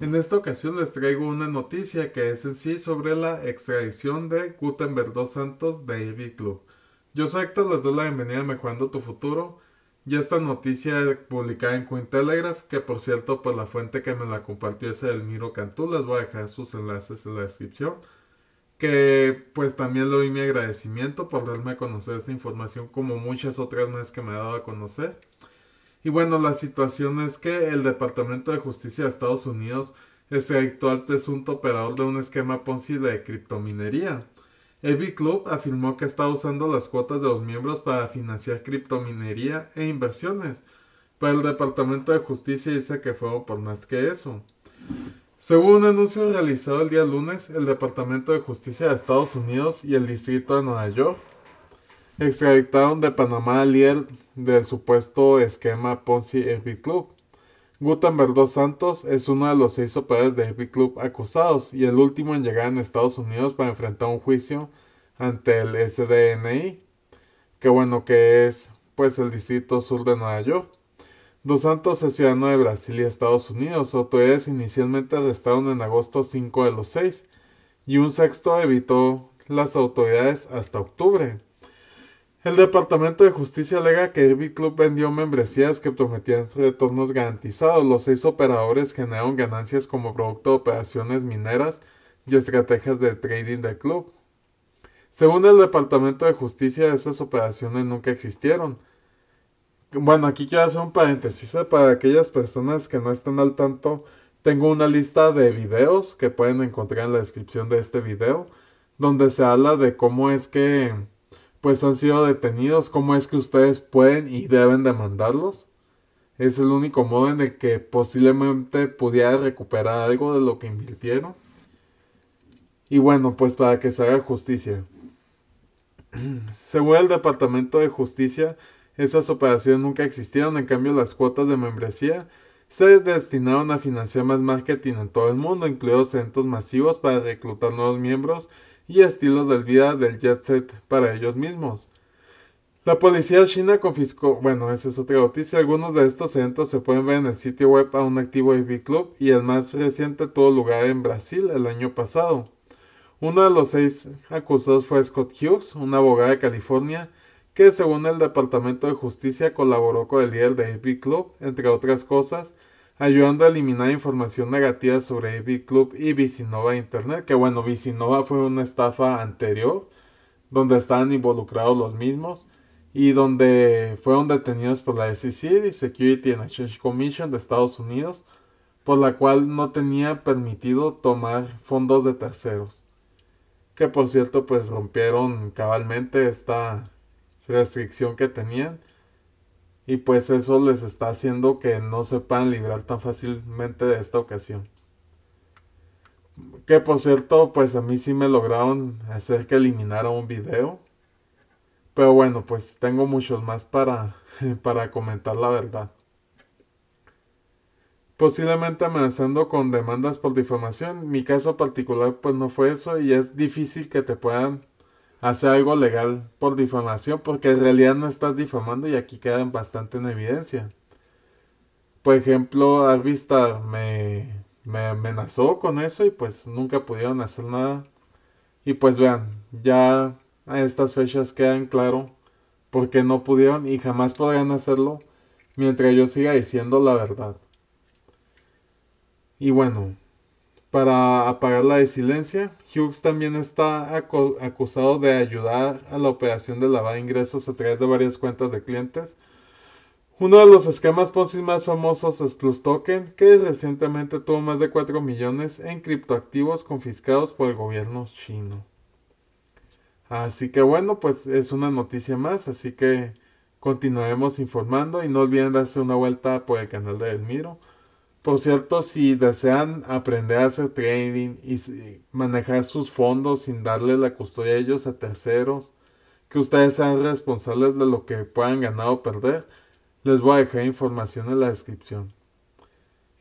En esta ocasión les traigo una noticia que es en sí sobre la extradición de Gutenberg dos Santos de Ivy Club. Yo soy Héctor, les doy la bienvenida a Mejorando tu Futuro. Y esta noticia publicada en Telegraph que por cierto, por pues, la fuente que me la compartió es Elmiro Cantú, les voy a dejar sus enlaces en la descripción. Que pues también le doy mi agradecimiento por darme a conocer esta información, como muchas otras más que me ha dado a conocer. Y bueno, la situación es que el Departamento de Justicia de Estados Unidos es el actual presunto operador de un esquema Ponzi de criptominería. Evi Club afirmó que está usando las cuotas de los miembros para financiar criptominería e inversiones, pero el Departamento de Justicia dice que fue por más que eso. Según un anuncio realizado el día lunes, el Departamento de Justicia de Estados Unidos y el Distrito de Nueva York Extraditaron de Panamá a Liel del supuesto esquema Ponzi Epic Club. Gutenberg dos Santos es uno de los seis operadores de Epic Club acusados y el último en llegar a Estados Unidos para enfrentar un juicio ante el SDNI, que bueno que es pues el distrito sur de Nueva York. Dos Santos es ciudadano de Brasil y Estados Unidos. Autoridades inicialmente arrestaron en agosto 5 de los 6 y un sexto evitó las autoridades hasta octubre. El Departamento de Justicia alega que Irby Club vendió membresías que prometían retornos garantizados. Los seis operadores generaron ganancias como producto de operaciones mineras y estrategias de trading del club. Según el Departamento de Justicia, esas operaciones nunca existieron. Bueno, aquí quiero hacer un paréntesis ¿eh? para aquellas personas que no están al tanto. Tengo una lista de videos que pueden encontrar en la descripción de este video, donde se habla de cómo es que pues han sido detenidos, ¿cómo es que ustedes pueden y deben demandarlos? Es el único modo en el que posiblemente pudiera recuperar algo de lo que invirtieron. Y bueno, pues para que se haga justicia. Según el Departamento de Justicia, esas operaciones nunca existieron, en cambio las cuotas de membresía se destinaron a financiar más marketing en todo el mundo, incluidos centros masivos para reclutar nuevos miembros y estilos de vida del jet set para ellos mismos. La policía china confiscó, bueno, esa es otra noticia, algunos de estos eventos se pueden ver en el sitio web a un activo AV Club y el más reciente tuvo lugar en Brasil el año pasado. Uno de los seis acusados fue Scott Hughes, un abogado de California, que según el Departamento de Justicia colaboró con el líder de AV Club, entre otras cosas, ayudando a eliminar información negativa sobre AV Club y Visinova Internet, que bueno, Visinova fue una estafa anterior donde estaban involucrados los mismos y donde fueron detenidos por la SEC, Security and Exchange Commission de Estados Unidos, por la cual no tenía permitido tomar fondos de terceros. Que por cierto, pues rompieron cabalmente esta restricción que tenían y pues eso les está haciendo que no se puedan librar tan fácilmente de esta ocasión. Que por cierto, pues a mí sí me lograron hacer que eliminara un video. Pero bueno, pues tengo muchos más para, para comentar la verdad. Posiblemente amenazando con demandas por difamación. Mi caso particular pues no fue eso y es difícil que te puedan hace algo legal por difamación, porque en realidad no estás difamando y aquí quedan bastante en evidencia. Por ejemplo, Arvista me, me amenazó con eso y pues nunca pudieron hacer nada. Y pues vean, ya a estas fechas quedan claro porque no pudieron y jamás podrían hacerlo mientras yo siga diciendo la verdad. Y bueno, para apagar la silencio, Hughes también está acusado de ayudar a la operación de lavar ingresos a través de varias cuentas de clientes. Uno de los esquemas Ponzi más famosos es Plus Token, que recientemente tuvo más de 4 millones en criptoactivos confiscados por el gobierno chino. Así que bueno, pues es una noticia más, así que continuaremos informando y no olviden darse una vuelta por el canal de Elmiro. Por cierto, si desean aprender a hacer trading y manejar sus fondos sin darle la custodia a ellos a terceros, que ustedes sean responsables de lo que puedan ganar o perder, les voy a dejar información en la descripción.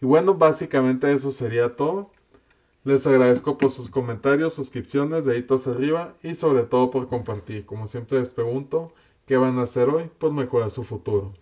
Y bueno, básicamente eso sería todo. Les agradezco por sus comentarios, suscripciones, deditos arriba y sobre todo por compartir. Como siempre les pregunto, ¿qué van a hacer hoy por mejorar su futuro?